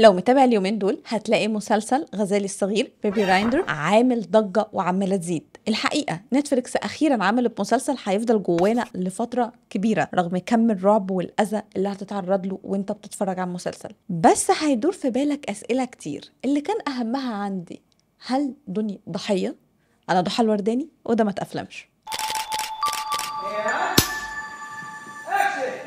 لو متابع اليومين دول هتلاقي مسلسل غزالي الصغير بيبي رايندر عامل ضجه وعماله تزيد الحقيقه نتفليكس اخيرا عملت مسلسل هيفضل جوانا لفتره كبيره رغم كم الرعب والاذى اللي هتتعرض له وانت بتتفرج على المسلسل بس هيدور في بالك اسئله كتير اللي كان اهمها عندي هل دنيا ضحيه انا ضحى الورداني وده ما تأفلمش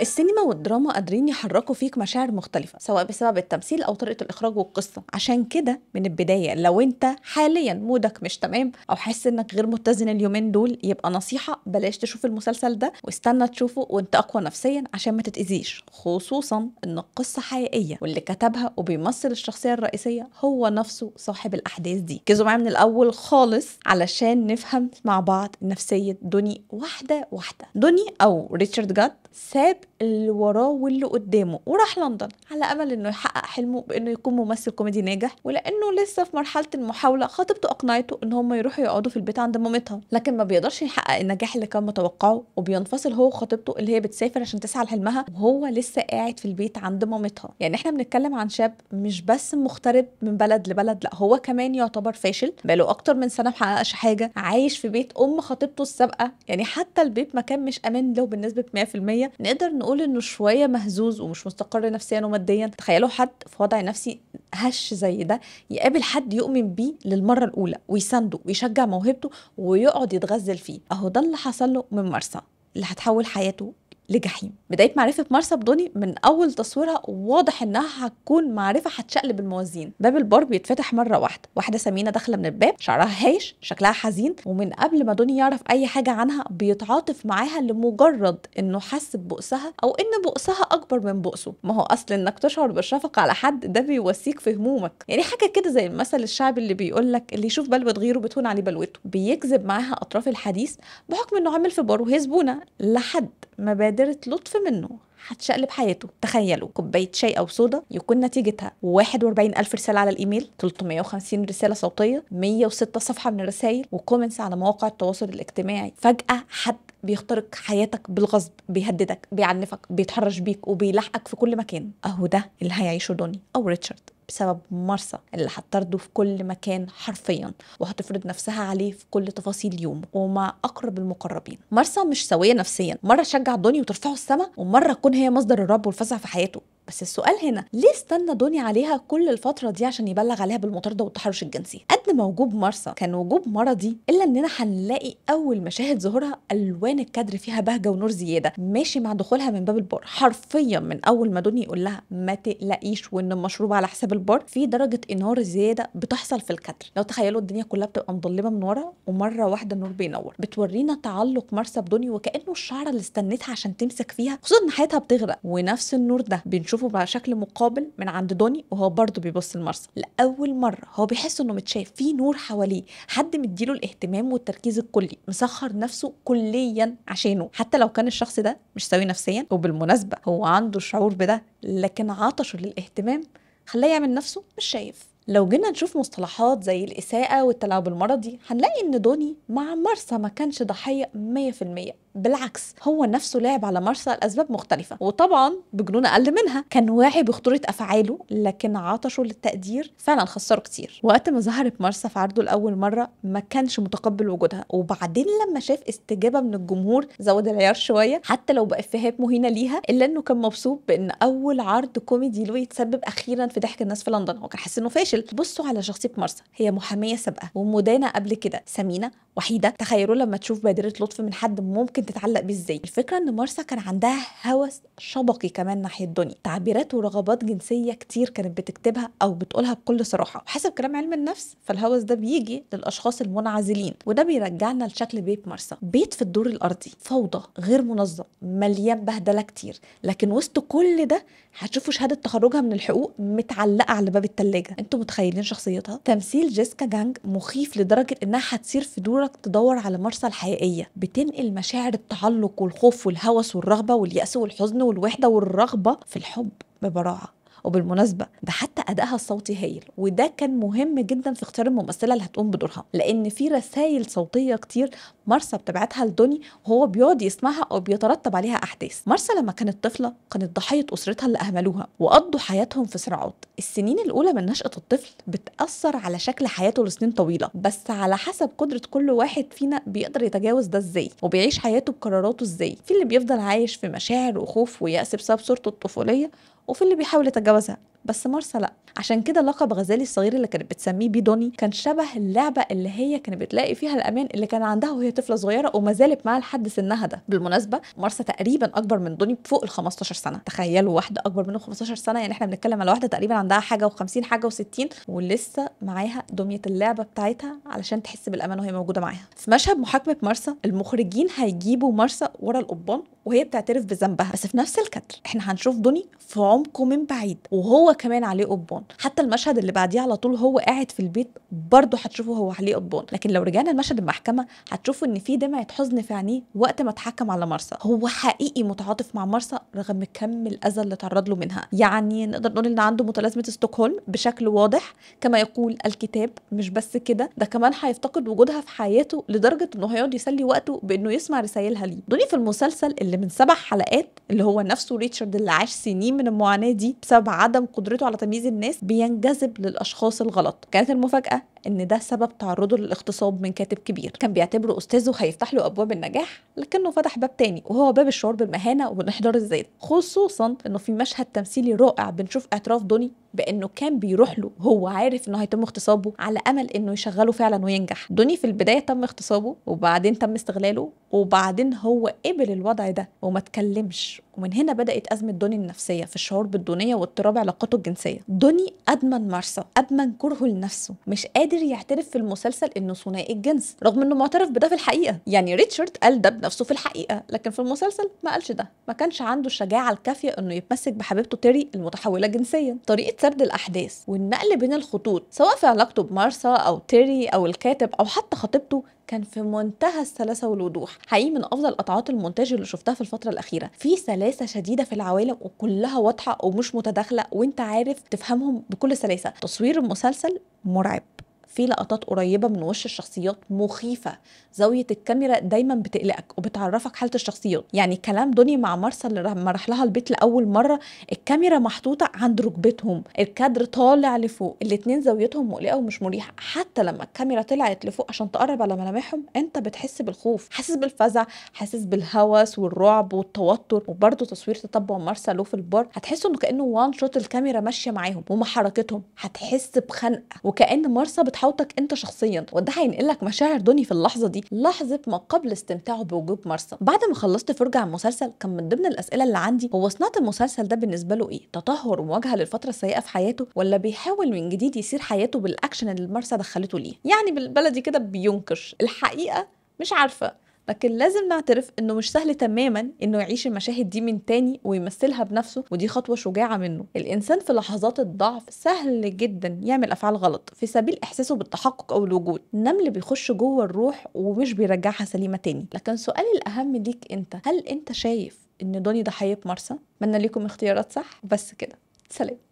السينما والدراما قادرين يحركوا فيك مشاعر مختلفة سواء بسبب التمثيل أو طريقة الإخراج والقصة عشان كده من البداية لو أنت حاليا مودك مش تمام أو حاسس إنك غير متزن اليومين دول يبقى نصيحة بلاش تشوف المسلسل ده واستنى تشوفه وأنت أقوى نفسيا عشان ما تتأذيش خصوصا إن القصة حقيقية واللي كتبها وبيمثل الشخصية الرئيسية هو نفسه صاحب الأحداث دي ركزوا معايا من الأول خالص علشان نفهم مع بعض نفسية دوني واحدة واحدة دوني أو ريتشارد جاد ساب اللي وراه واللي قدامه وراح لندن على امل انه يحقق حلمه بانه يكون ممثل كوميدي ناجح ولانه لسه في مرحله المحاوله خطيبته اقنعته ان هم يروحوا يقعدوا في البيت عند مامتها لكن ما بيقدرش يحقق النجاح اللي كان متوقعه وبينفصل هو وخطيبته اللي هي بتسافر عشان تسعى لحلمها وهو لسه قاعد في البيت عند مامتها يعني احنا بنتكلم عن شاب مش بس مغترب من بلد لبلد لا هو كمان يعتبر فاشل بقاله اكتر من سنه محققش حاجه عايش في بيت ام خطيبته السابقه يعني حتى البيت ما كان مش امان له بنسبه 100% نقدر نقول نقول انه شويه مهزوز ومش مستقر نفسيا وماديا تخيلوا حد في وضع نفسي هش زي ده يقابل حد يؤمن بيه للمره الاولى ويسنده ويشجع موهبته ويقعد يتغزل فيه اهو ده اللي حصل له من مرسى اللي هتحول حياته لجحيم بداية معرفة مارسا بدوني من أول تصويرها واضح إنها هتكون معرفة هتشقلب الموازين باب البار بيتفتح مرة واحدة واحدة سمينة داخلة من الباب شعرها هايش شكلها حزين ومن قبل ما دوني يعرف أي حاجة عنها بيتعاطف معاها لمجرد إنه حس ببؤسها أو إن بؤسها أكبر من بؤسه ما هو أصل إنك تشعر بالشفقة على حد ده بيواسيك في همومك يعني حاجة كده زي المثل الشعبي اللي بيقول لك اللي يشوف بلوة غيره بتهون عليه بلوته بيجذب معاها أطراف الحديث بحكم إنه عامل في بار وهي زبونة لحد مبادرة لطف منه هتشقلب حياته تخيلوا كوبايه شاي او صودا يكون نتيجتها 41 الف رساله على الايميل 350 رساله صوتيه 106 صفحه من الرسائل وكومنتس على مواقع التواصل الاجتماعي فجاه حد بيخترق حياتك بالغصب بيهددك بيعنفك بيتحرش بيك وبيلاحقك في كل مكان اهو ده اللي هيعيشه دوني او ريتشارد بسبب مرسى اللي هتطرده في كل مكان حرفيا وهتفرض نفسها عليه في كل تفاصيل يوم ومع اقرب المقربين مرسى مش سويه نفسيا مره تشجع دوني وترفعه السما ومره تكون هي مصدر الرعب والفزع في حياته بس السؤال هنا ليه استنى دوني عليها كل الفتره دي عشان يبلغ عليها بالمطارده والتحرش الجنسي قد ما وجوب مرسى كان وجوب مرضي الا اننا هنلاقي اول مشاهد ظهورها الوان الكادر فيها بهجه ونور زياده ماشي مع دخولها من باب البار حرفيا من اول ما دوني يقول لها ما تقلقيش وان المشروب على حساب البار في درجه انهار زياده بتحصل في الكادر لو تخيلوا الدنيا كلها بتبقى مضلمه من ورا ومره واحده النور بينور بتورينا تعلق مرسى بدوني وكانه الشعره اللي استنتها عشان تمسك فيها خصوصا ان حياتها بتغرق ونفس النور ده بنشوف بيشوفه شكل مقابل من عند دوني وهو برضه بيبص لمرسى لاول مره هو بيحس انه متشاف في نور حواليه حد مديله الاهتمام والتركيز الكلي مسخر نفسه كليا عشانه حتى لو كان الشخص ده مش سوي نفسيا وبالمناسبه هو عنده شعور بده لكن عطشه للاهتمام خلاه يعمل نفسه مش شايف لو جينا نشوف مصطلحات زي الإساءة والتلاعب المرضي هنلاقي إن دوني مع مرسى ما كانش ضحية 100% بالعكس هو نفسه لعب على مرسى لاسباب مختلفه وطبعا بجنون اقل منها كان واعي بخطوره افعاله لكن عطشه للتقدير فعلا خسره كتير وقت ما ظهرت مرسى في عرضه لاول مره ما كانش متقبل وجودها وبعدين لما شاف استجابه من الجمهور زود العيار شويه حتى لو بافيهات مهينه ليها الا انه كان مبسوط بان اول عرض كوميدي له يتسبب اخيرا في ضحك الناس في لندن هو كان حاسس انه فاشل بصوا على شخصيه مرسى هي محاميه سابقه ومدانه قبل كده سمينه وحيده تخيلوا لما تشوف بادره لطف من حد ممكن بتتعلق بيه ازاي الفكره ان مارسا كان عندها هوس شبقي كمان ناحيه الدنيا تعبيرات ورغبات جنسيه كتير كانت بتكتبها او بتقولها بكل صراحه وحسب كلام علم النفس فالهوس ده بيجي للاشخاص المنعزلين وده بيرجعنا لشكل بيت مارسا بيت في الدور الارضي فوضى غير منظم مليان بهدله كتير لكن وسط كل ده هتشوفوا شهاده تخرجها من الحقوق متعلقه على باب التلاجة انتوا متخيلين شخصيتها تمثيل جيسكا جانج مخيف لدرجه انها هتصير في دورك تدور على مارسا الحقيقيه بتنقل مشاعر مشاعر التعلق والخوف والهوس والرغبه والياس والحزن والوحده والرغبه في الحب ببراعه وبالمناسبه ده حتى ادائها الصوتي هايل وده كان مهم جدا في اختيار الممثله اللي هتقوم بدورها لان في رسائل صوتيه كتير مرسى بتبعتها لدوني وهو بيقعد يسمعها او بيترتب عليها احداث مرسى لما كانت طفله كانت ضحيه اسرتها اللي اهملوها وقضوا حياتهم في صراعات السنين الاولى من نشاه الطفل بتاثر على شكل حياته لسنين طويله بس على حسب قدره كل واحد فينا بيقدر يتجاوز ده ازاي وبيعيش حياته بقراراته ازاي في اللي بيفضل عايش في مشاعر وخوف ويأس بسبب صورته الطفوليه وفي اللي بيحاول يتجاوزها بس مارسا لا عشان كده لقب غزالي الصغير اللي كانت بتسميه بيه دوني كان شبه اللعبه اللي هي كانت بتلاقي فيها الامان اللي كان عندها وهي طفله صغيره وما زالت معاها لحد سنها ده بالمناسبه مارسا تقريبا اكبر من دوني بفوق ال 15 سنه تخيلوا واحده اكبر منه 15 سنه يعني احنا بنتكلم على واحده تقريبا عندها حاجه و50 حاجه و60 ولسه معاها دميه اللعبه بتاعتها علشان تحس بالامان وهي موجوده معاها في مشهد محاكمه مارسا المخرجين هيجيبوا مارسا ورا القضبان وهي بتعترف بذنبها بس في نفس الكتر احنا هنشوف دوني في عمقه من بعيد وهو كمان عليه قضبان حتى المشهد اللي بعديه على طول هو قاعد في البيت برضه هتشوفه هو عليه قضبان لكن لو رجعنا لمشهد المحكمه هتشوفوا ان في دمعه حزن في عينيه وقت ما اتحكم على مرسى هو حقيقي متعاطف مع مرسى رغم كم الاذى اللي تعرض له منها يعني نقدر نقول ان عنده متلازمه ستوكهولم بشكل واضح كما يقول الكتاب مش بس كده ده كمان هيفتقد وجودها في حياته لدرجه انه هيقعد يسلي وقته بانه يسمع رسائلها ليه دوني في المسلسل اللي من سبع حلقات اللي هو نفسه ريتشارد اللي عاش سنين من المعاناه دي بسبب عدم وقدرته على تمييز الناس بينجذب للاشخاص الغلط كانت المفاجاه ان ده سبب تعرضه للاغتصاب من كاتب كبير كان بيعتبره استاذه هيفتح له ابواب النجاح لكنه فتح باب تاني وهو باب الشعور بالمهانه والانحدار الذاتي خصوصا انه في مشهد تمثيلي رائع بنشوف اعتراف دوني بانه كان بيروح له هو عارف انه هيتم اغتصابه على امل انه يشغله فعلا وينجح دوني في البدايه تم اغتصابه وبعدين تم استغلاله وبعدين هو قبل الوضع ده وما اتكلمش ومن هنا بدات ازمه دوني النفسيه في الشعور بالدونيه واضطراب علاقاته الجنسيه دوني ادمن مارسا ادمن كرهه لنفسه مش قادر يعترف في المسلسل انه ثنائي الجنس رغم انه معترف بده في الحقيقه يعني ريتشارد قال ده بنفسه في الحقيقه لكن في المسلسل ما قالش ده ما كانش عنده الشجاعه الكافيه انه يتمسك بحبيبته تيري المتحوله جنسيا طريقه سرد الأحداث والنقل بين الخطوط سواء في علاقته بمارسا أو تيري أو الكاتب أو حتى خطيبته كان في منتهى السلاسة والوضوح حقيقي من أفضل قطعات المونتاج اللي شفتها في الفترة الأخيرة في سلاسة شديدة في العوالم وكلها واضحة ومش متداخلة وانت عارف تفهمهم بكل سلاسة تصوير المسلسل مرعب في لقطات قريبه من وش الشخصيات مخيفه زاويه الكاميرا دايما بتقلقك وبتعرفك حاله الشخصيات يعني كلام دنيا مع مرسى اللي لما راح لها البيت لاول مره الكاميرا محطوطه عند ركبتهم الكادر طالع لفوق الاتنين زاويتهم مقلقه ومش مريحه حتى لما الكاميرا طلعت لفوق عشان تقرب على ملامحهم انت بتحس بالخوف حاسس بالفزع حاسس بالهوس والرعب والتوتر وبرده تصوير تتبع مرسى له في البار هتحس انه كانه وان شوت الكاميرا ماشيه معاهم وما حركتهم هتحس بخنقه وكان مرسى بتحاول صحتك انت شخصيا وده هينقلك مشاعر دوني في اللحظه دي لحظه ما قبل استمتاعه بوجود مرسى بعد ما خلصت فرجه عن المسلسل كان من ضمن الاسئله اللي عندي هو صناعه المسلسل ده بالنسبه له ايه تطهر ومواجهه للفتره السيئه في حياته ولا بيحاول من جديد يسير حياته بالاكشن اللي مرسى دخلته ليه يعني بالبلدي كده بينكش الحقيقه مش عارفه لكن لازم نعترف انه مش سهل تماما انه يعيش المشاهد دي من تاني ويمثلها بنفسه ودي خطوه شجاعه منه الانسان في لحظات الضعف سهل جدا يعمل افعال غلط في سبيل احساسه بالتحقق او الوجود النمل بيخش جوه الروح ومش بيرجعها سليمه تاني لكن سؤالي الاهم ليك انت هل انت شايف ان دوني ضحيه مرسى اتمنى ليكم اختيارات صح بس كده سلام